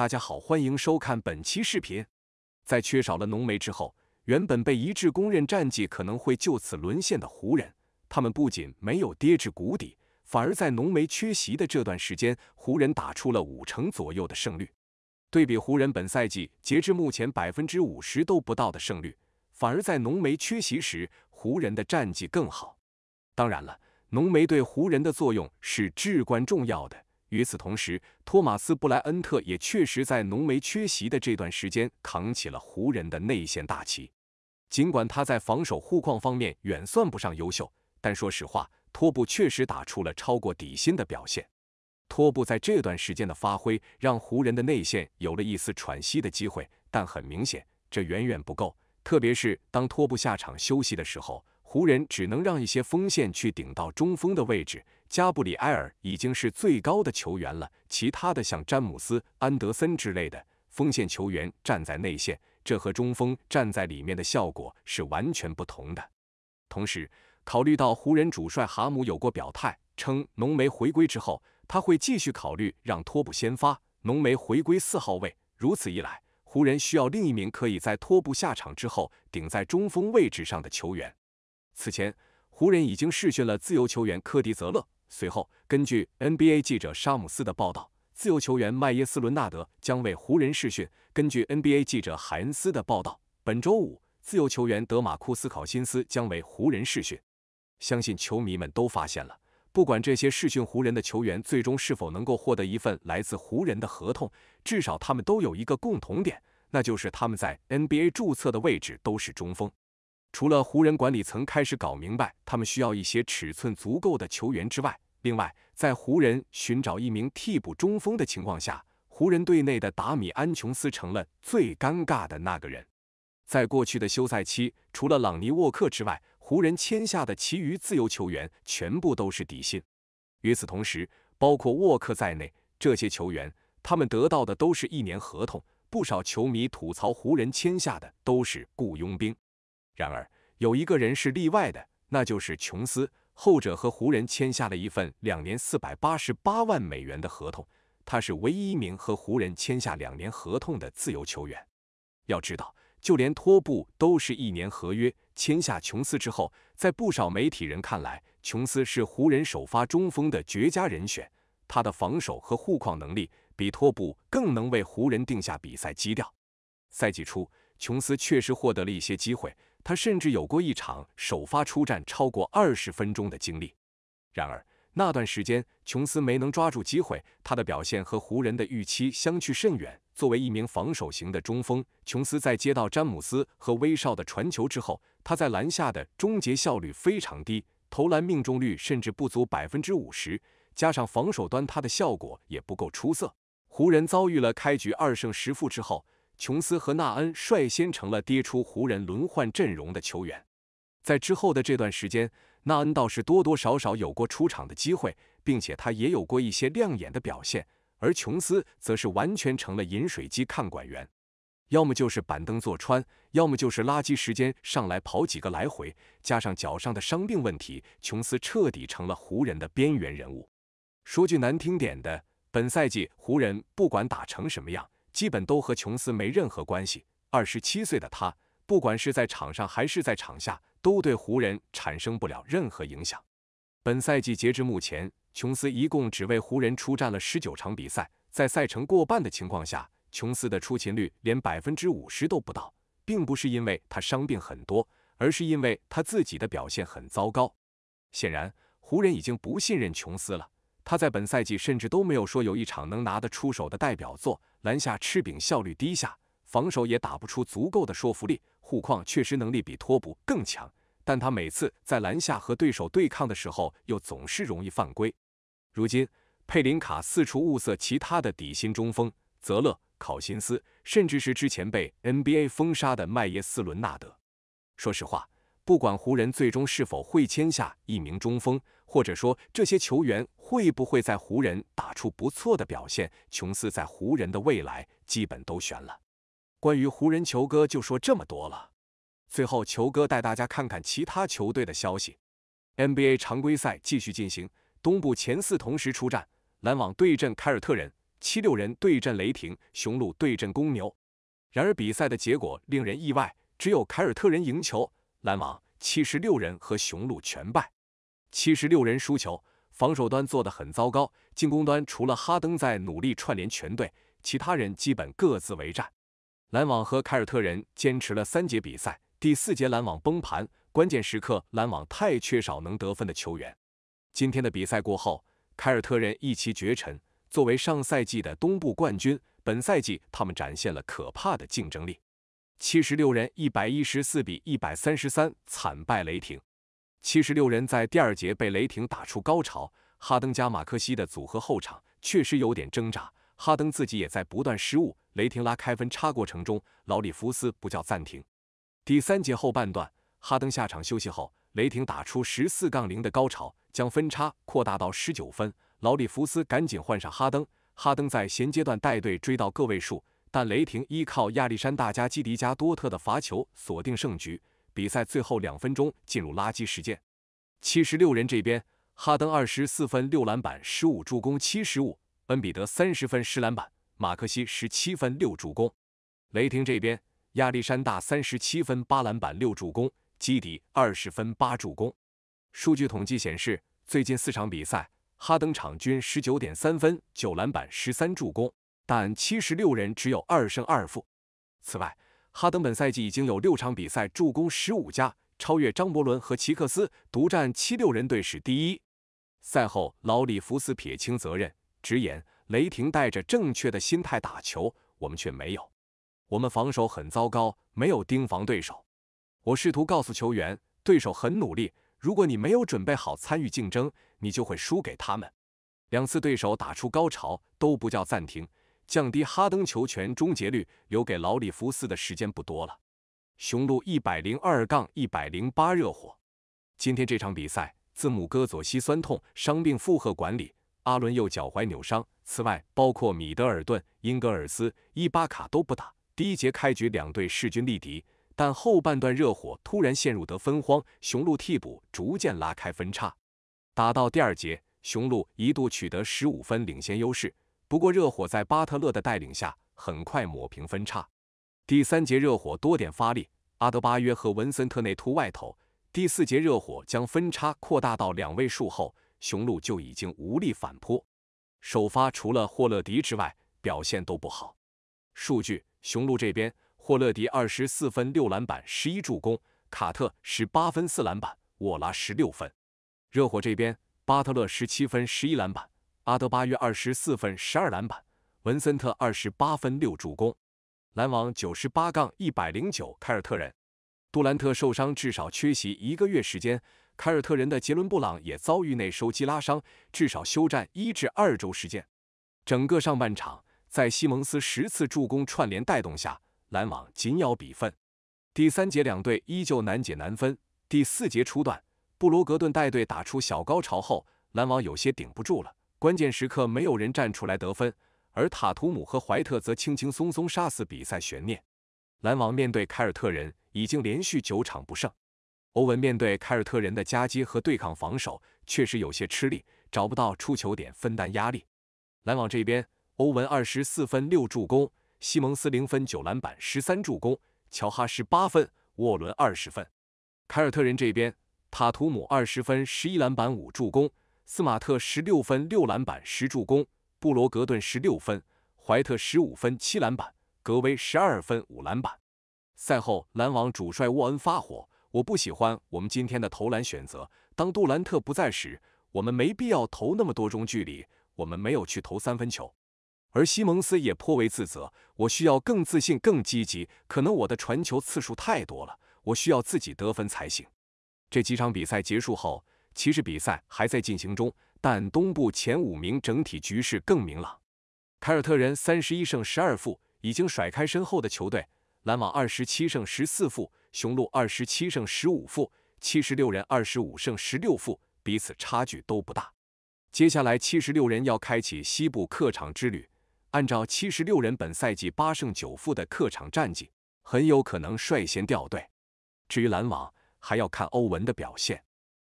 大家好，欢迎收看本期视频。在缺少了浓眉之后，原本被一致公认战绩可能会就此沦陷的湖人，他们不仅没有跌至谷底，反而在浓眉缺席的这段时间，湖人打出了五成左右的胜率。对比湖人本赛季截至目前百分之五十都不到的胜率，反而在浓眉缺席时，湖人的战绩更好。当然了，浓眉对湖人的作用是至关重要的。与此同时，托马斯·布莱恩特也确实在浓眉缺席的这段时间扛起了湖人的内线大旗。尽管他在防守护框方面远算不上优秀，但说实话，托布确实打出了超过底薪的表现。托布在这段时间的发挥，让湖人的内线有了一丝喘息的机会，但很明显，这远远不够。特别是当托布下场休息的时候，湖人只能让一些锋线去顶到中锋的位置。加布里埃尔已经是最高的球员了，其他的像詹姆斯、安德森之类的锋线球员站在内线，这和中锋站在里面的效果是完全不同的。同时，考虑到湖人主帅哈姆有过表态，称浓眉回归之后，他会继续考虑让托布先发，浓眉回归四号位。如此一来，湖人需要另一名可以在托布下场之后顶在中锋位置上的球员。此前，湖人已经试训了自由球员科迪·泽勒。随后，根据 NBA 记者沙姆斯的报道，自由球员麦耶斯·伦纳德将为湖人试训。根据 NBA 记者海恩斯的报道，本周五，自由球员德马库斯·考辛斯将为湖人试训。相信球迷们都发现了，不管这些试训湖人的球员最终是否能够获得一份来自湖人的合同，至少他们都有一个共同点，那就是他们在 NBA 注册的位置都是中锋。除了湖人管理层开始搞明白他们需要一些尺寸足够的球员之外，另外在湖人寻找一名替补中锋的情况下，湖人队内的达米安·琼斯成了最尴尬的那个人。在过去的休赛期，除了朗尼·沃克之外，湖人签下的其余自由球员全部都是底薪。与此同时，包括沃克在内，这些球员他们得到的都是一年合同。不少球迷吐槽湖人签下的都是雇佣兵。然而，有一个人是例外的，那就是琼斯。后者和湖人签下了一份两年四百八十八万美元的合同，他是唯一一名和湖人签下两年合同的自由球员。要知道，就连托布都是一年合约。签下琼斯之后，在不少媒体人看来，琼斯是湖人首发中锋的绝佳人选。他的防守和护框能力比托布更能为湖人定下比赛基调。赛季初，琼斯确实获得了一些机会。他甚至有过一场首发出战超过二十分钟的经历，然而那段时间琼斯没能抓住机会，他的表现和湖人的预期相去甚远。作为一名防守型的中锋，琼斯在接到詹姆斯和威少的传球之后，他在篮下的终结效率非常低，投篮命中率甚至不足百分之五十，加上防守端他的效果也不够出色。湖人遭遇了开局二胜十负之后。琼斯和纳恩率先成了跌出湖人轮换阵容的球员，在之后的这段时间，纳恩倒是多多少少有过出场的机会，并且他也有过一些亮眼的表现，而琼斯则是完全成了饮水机看管员，要么就是板凳坐穿，要么就是垃圾时间上来跑几个来回，加上脚上的伤病问题，琼斯彻底成了湖人的边缘人物。说句难听点的，本赛季湖人不管打成什么样。基本都和琼斯没任何关系。二十七岁的他，不管是在场上还是在场下，都对湖人产生不了任何影响。本赛季截至目前，琼斯一共只为湖人出战了十九场比赛，在赛程过半的情况下，琼斯的出勤率连百分之五十都不到，并不是因为他伤病很多，而是因为他自己的表现很糟糕。显然，湖人已经不信任琼斯了。他在本赛季甚至都没有说有一场能拿得出手的代表作，篮下吃饼效率低下，防守也打不出足够的说服力。护框确实能力比托布更强，但他每次在篮下和对手对抗的时候，又总是容易犯规。如今，佩林卡四处物色其他的底薪中锋，泽勒、考辛斯，甚至是之前被 NBA 封杀的麦耶斯·伦纳德。说实话。不管湖人最终是否会签下一名中锋，或者说这些球员会不会在湖人打出不错的表现，琼斯在湖人的未来基本都悬了。关于湖人球哥就说这么多了。最后球哥带大家看看其他球队的消息。NBA 常规赛继续进行，东部前四同时出战：篮网对阵凯尔特人，七六人对阵雷霆，雄鹿对阵公牛。然而比赛的结果令人意外，只有凯尔特人赢球。篮网七十六人和雄鹿全败，七十六人输球，防守端做得很糟糕，进攻端除了哈登在努力串联全队，其他人基本各自为战。篮网和凯尔特人坚持了三节比赛，第四节篮网崩盘，关键时刻篮网太缺少能得分的球员。今天的比赛过后，凯尔特人一骑绝尘，作为上赛季的东部冠军，本赛季他们展现了可怕的竞争力。七十六人一百一十四比一百三十三惨败雷霆。七十六人在第二节被雷霆打出高潮，哈登加马克西的组合后场确实有点挣扎，哈登自己也在不断失误。雷霆拉开分差过程中，劳里弗斯不叫暂停。第三节后半段，哈登下场休息后，雷霆打出十四杠零的高潮，将分差扩大到十九分。劳里弗斯赶紧换上哈登，哈登在衔接段带队追到个位数。但雷霆依靠亚历山大加基迪加多特的罚球锁定胜局。比赛最后两分钟进入垃圾时间。七十六人这边，哈登二十四分六篮板十五助攻七十五，恩比德三十分十篮板，马克西十七分六助攻。雷霆这边，亚历山大三十七分八篮板六助攻，基迪二十分八助攻。数据统计显示，最近四场比赛，哈登场均十九点三分九篮板十三助攻。但七十六人只有二胜二负。此外，哈登本赛季已经有六场比赛助攻十五加，超越张伯伦和齐克斯，独占七六人队史第一。赛后，老里弗斯撇清责任，直言：雷霆带着正确的心态打球，我们却没有。我们防守很糟糕，没有盯防对手。我试图告诉球员，对手很努力。如果你没有准备好参与竞争，你就会输给他们。两次对手打出高潮都不叫暂停。降低哈登球权终结率，留给劳里福斯的时间不多了。雄鹿一百零二杠一百零八热火。今天这场比赛，字母哥左膝酸痛，伤病负荷管理；阿伦右脚踝扭伤。此外，包括米德尔顿、英格尔斯、伊巴卡都不打。第一节开局两队势均力敌，但后半段热火突然陷入得分荒，雄鹿替补逐渐拉开分差。打到第二节，雄鹿一度取得十五分领先优势。不过，热火在巴特勒的带领下很快抹平分差。第三节，热火多点发力，阿德巴约和文森特内突外投。第四节，热火将分差扩大到两位数后，雄鹿就已经无力反扑。首发除了霍勒迪之外，表现都不好。数据：雄鹿这边，霍勒迪二十四分六篮板十一助攻，卡特十八分四篮板，沃拉十六分。热火这边，巴特勒十七分十一篮板。阿德巴约二十四分十二篮板，文森特二十八分六助攻，篮网九十八杠一百零九，凯尔特人。杜兰特受伤，至少缺席一个月时间。凯尔特人的杰伦布朗也遭遇内收肌拉伤，至少休战一至二周时间。整个上半场，在西蒙斯十次助攻串联带动下，篮网紧咬比分。第三节两队依旧难解难分。第四节初段，布罗格顿带队打出小高潮后，篮网有些顶不住了。关键时刻没有人站出来得分，而塔图姆和怀特则轻轻松松杀死比赛悬念。篮网面对凯尔特人已经连续九场不胜，欧文面对凯尔特人的夹击和对抗防守确实有些吃力，找不到出球点分担压力。篮网这边，欧文二十四分六助攻，西蒙斯零分九篮板十三助攻，乔哈什八分，沃伦二十分。凯尔特人这边，塔图姆二十分十一篮板五助攻。斯马特十六分六篮板十助攻，布罗格顿十六分，怀特十五分七篮板，格威十二分五篮板。赛后，篮网主帅沃恩发火：“我不喜欢我们今天的投篮选择。当杜兰特不在时，我们没必要投那么多中距离。我们没有去投三分球。”而西蒙斯也颇为自责：“我需要更自信、更积极。可能我的传球次数太多了，我需要自己得分才行。”这几场比赛结束后。其实比赛还在进行中，但东部前五名整体局势更明朗。凯尔特人三十一胜十二负，已经甩开身后的球队；篮网二十七胜十四负，雄鹿二十七胜十五负，七十六人二十五胜十六负，彼此差距都不大。接下来七十六人要开启西部客场之旅，按照七十六人本赛季八胜九负的客场战绩，很有可能率先掉队。至于篮网，还要看欧文的表现。